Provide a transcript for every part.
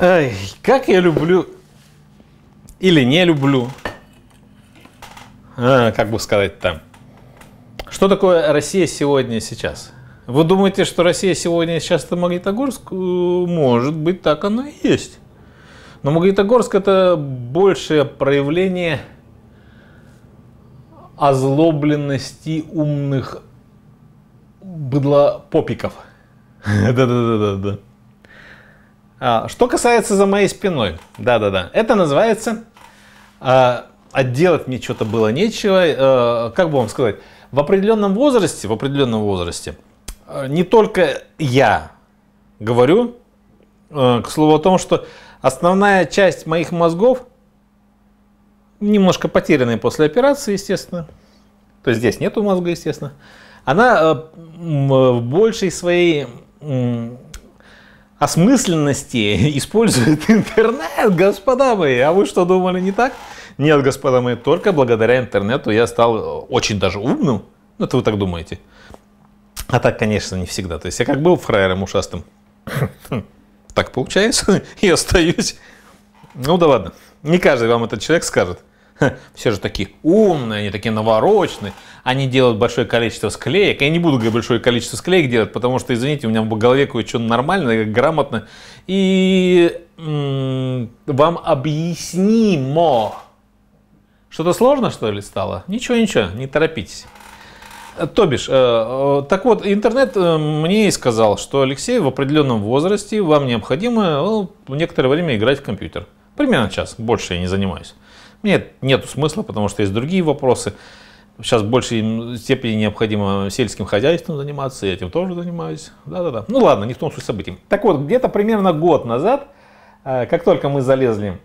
Ай, как я люблю или не люблю, а, как бы сказать там. Что такое Россия сегодня и сейчас? Вы думаете, что Россия сегодня и сейчас это Магнитогорск? Э, может быть, так оно и есть. Но Магнитогорск это большее проявление озлобленности умных быдлопопиков. Да-да-да-да-да. А, что касается за моей спиной, да-да-да, это называется отделать а, «А мне что-то было нечего. Э, как бы вам сказать, в определенном возрасте, в определенном возрасте, э, не только я говорю, э, к слову о том, что основная часть моих мозгов немножко потерянные после операции, естественно, то есть здесь нету мозга, естественно, она в большей своей осмысленности использует интернет, господа мои. А вы что, думали не так? Нет, господа мои, только благодаря интернету я стал э, очень даже умным. Ну, это вы так думаете. А так, конечно, не всегда. То есть я как был фраером ушастым, так получается и остаюсь. Ну да ладно, не каждый вам этот человек скажет. все же такие умные, они такие навороченные, они делают большое количество склеек. Я не буду говорить большое количество склеек делать, потому что, извините, у меня в голове кое-что нормально, грамотно. И м -м, вам объяснимо. Что-то сложно, что ли, стало? Ничего, ничего, не торопитесь. Э, то бишь, э, э, так вот, интернет э, мне и сказал, что Алексей в определенном возрасте вам необходимо ну, некоторое время играть в компьютер. Примерно час, больше я не занимаюсь. Нет, нет смысла, потому что есть другие вопросы. Сейчас в большей степени необходимо сельским хозяйством заниматься, я этим тоже занимаюсь. Да-да-да. Ну ладно, не в том суть событий. Так вот, где-то примерно год назад, э, как только мы залезли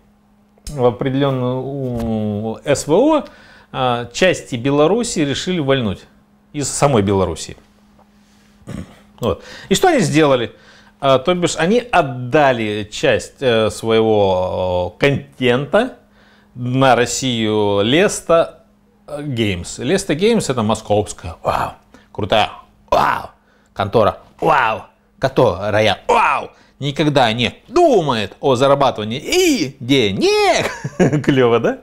в определенную СВО, э, части Беларуси решили вольнуть из самой Беларуси. Вот. И что они сделали? Э, то бишь, они отдали часть своего контента на Россию Леста Геймс. Э, Леста Геймс это московская. Вау. Крутая. Вау. Контора. Вау. Которая. Вау. Никогда не думает о зарабатывании и денег. Клево, да?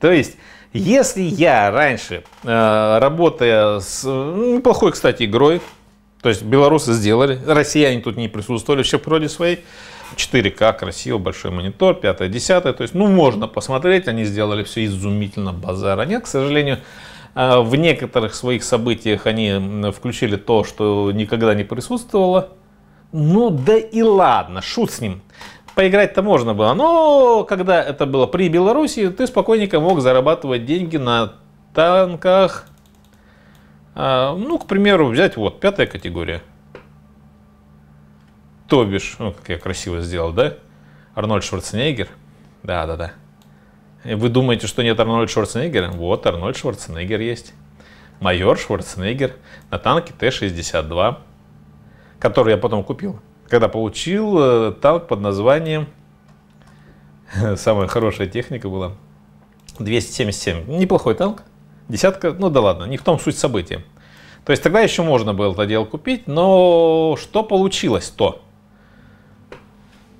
То есть, если я раньше, э, работая с неплохой, кстати, игрой, то есть белорусы сделали, россияне тут не присутствовали вообще в природе своей, 4К, красиво, большой монитор, 5 10 То есть, ну, можно посмотреть, они сделали все изумительно, базара нет. К сожалению, э, в некоторых своих событиях они включили то, что никогда не присутствовало. Ну да и ладно, шут с ним. Поиграть-то можно было, но когда это было при Беларуси, ты спокойненько мог зарабатывать деньги на танках. Э, ну, к примеру, взять вот пятая категория – то бишь, ну, как я красиво сделал, да? Арнольд Шварценеггер. Да-да-да. Вы думаете, что нет Арнольда Шварценеггера? Вот, Арнольд Шварценеггер есть. Майор Шварценеггер на танке Т-62, который я потом купил. Когда получил э, танк под названием... Самая хорошая техника была. 277. Неплохой танк. Десятка, ну да ладно, не в том суть события. То есть тогда еще можно было это дело купить, но что получилось то?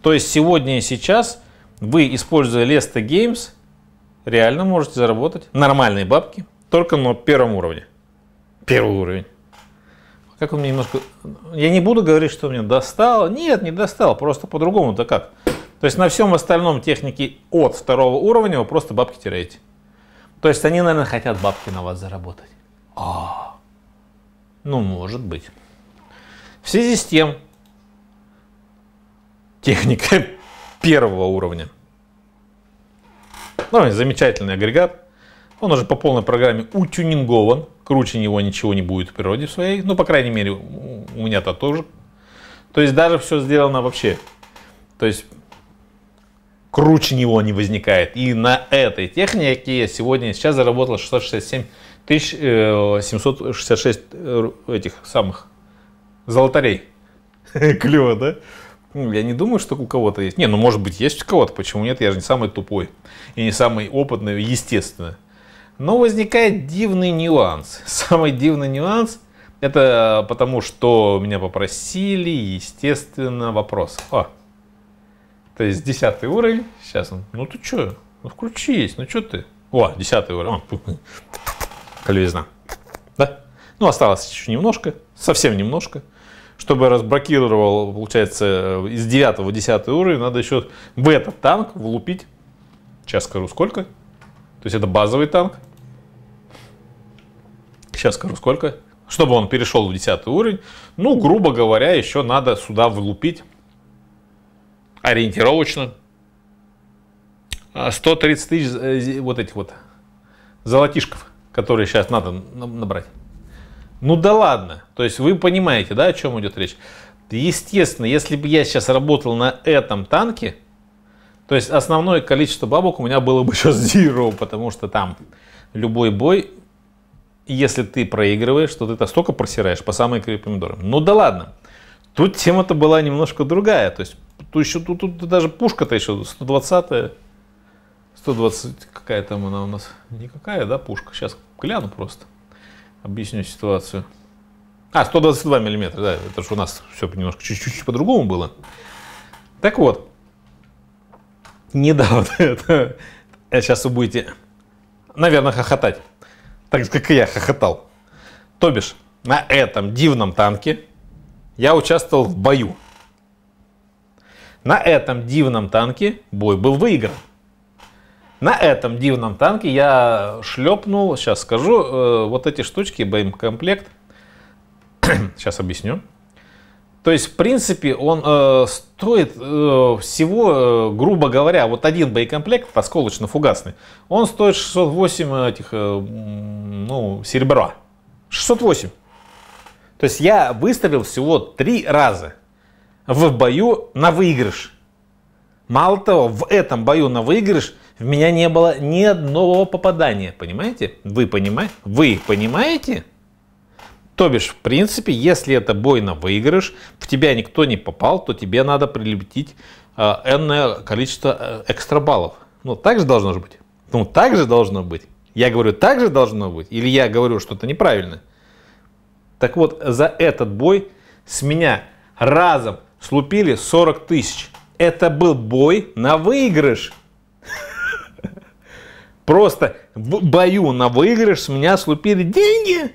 То есть сегодня и сейчас вы, используя Lesta Games, реально можете заработать нормальные бабки, только на первом уровне. Первый уровень. Как он мне немножко... Я не буду говорить, что мне достал. Нет, не достал, просто по-другому-то как. То есть на всем остальном технике от второго уровня вы просто бабки теряете. То есть они, наверное, хотят бабки на вас заработать. А, -а. ну может быть. В связи с тем, техника первого уровня. Ну, замечательный агрегат. Он уже по полной программе утюнингован. Круче него ничего не будет в природе своей. Ну, по крайней мере, у меня-то тоже. То есть даже все сделано вообще. То есть круче него не возникает. И на этой технике сегодня, сейчас заработало 667 тысяч 766 э, э, этих самых золотарей. Клево, да? Я не думаю, что у кого-то есть. Не, ну может быть есть у кого-то, почему нет? Я же не самый тупой и не самый опытный, естественно. Но возникает дивный нюанс. Самый дивный нюанс – это потому, что меня попросили, естественно, вопрос. О, то есть десятый уровень. Сейчас он, ну ты что? Ну включи есть, ну что ты? О, десятый уровень. О, Да? Ну осталось еще немножко, совсем немножко чтобы разблокировал, получается, э, из 9 в 10 уровень, надо еще в этот танк влупить. Сейчас скажу сколько. То есть это базовый танк. Сейчас скажу сколько. Чтобы он перешел в 10 уровень, ну, грубо говоря, еще надо сюда влупить ориентировочно 130 а, тысяч э, вот этих вот золотишков, которые сейчас надо набрать. Ну да ладно. То есть вы понимаете, да, о чем идет речь. Естественно, если бы я сейчас работал на этом танке, то есть основное количество бабок у меня было бы сейчас zero, потому что там любой бой, если ты проигрываешь, то ты это столько просираешь по самые помидорам. Ну да ладно. Тут тема-то была немножко другая. То есть тут еще тут, тут даже пушка-то еще 120-я. 120 какая там она у нас? Никакая, да, пушка? Сейчас гляну просто. Объясню ситуацию. А, 122 миллиметра, да, это же у нас все немножко чуть-чуть по-другому было. Так вот, недавно это, сейчас вы будете, наверное, хохотать, так же, как и я хохотал. То бишь, на этом дивном танке я участвовал в бою. На этом дивном танке бой был выигран. На этом дивном танке я шлепнул, сейчас скажу, э, вот эти штучки, комплект. сейчас объясню. То есть, в принципе, он э, стоит э, всего, э, грубо говоря, вот один боекомплект осколочно-фугасный, он стоит 608 этих, э, ну, серебра. 608. То есть я выставил всего три раза в бою на выигрыш. Мало того, в этом бою на выигрыш в меня не было ни одного попадания, понимаете? Вы, понимаете? Вы понимаете? То бишь, в принципе, если это бой на выигрыш, в тебя никто не попал, то тебе надо прилепить э, энное количество э, экстра баллов. Ну, так же должно быть. Ну, так же должно быть. Я говорю, так же должно быть. Или я говорю что-то неправильно. Так вот, за этот бой с меня разом слупили 40 тысяч. Это был бой на выигрыш. Просто в бою на выигрыш с меня слупили деньги.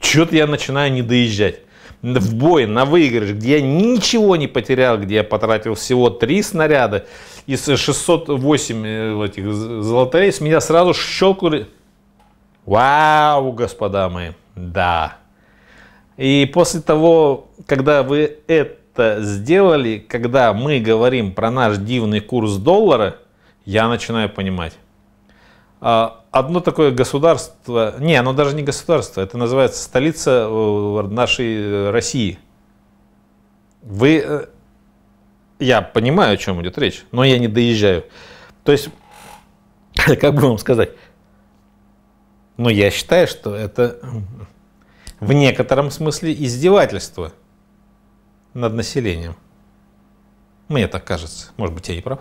Чего-то я начинаю не доезжать. В бой на выигрыш, где я ничего не потерял, где я потратил всего три снаряда из 608 э, этих золотарей, с меня сразу щелкнули. Вау, господа мои, да. И после того, когда вы это сделали, когда мы говорим про наш дивный курс доллара – я начинаю понимать. А, одно такое государство, не, оно даже не государство, это называется столица э, нашей э, России. Вы, э, я понимаю, о чем идет речь, но я не доезжаю. То есть, как бы вам сказать, но ну, я считаю, что это в некотором смысле издевательство над населением. Мне так кажется. Может быть, я не прав.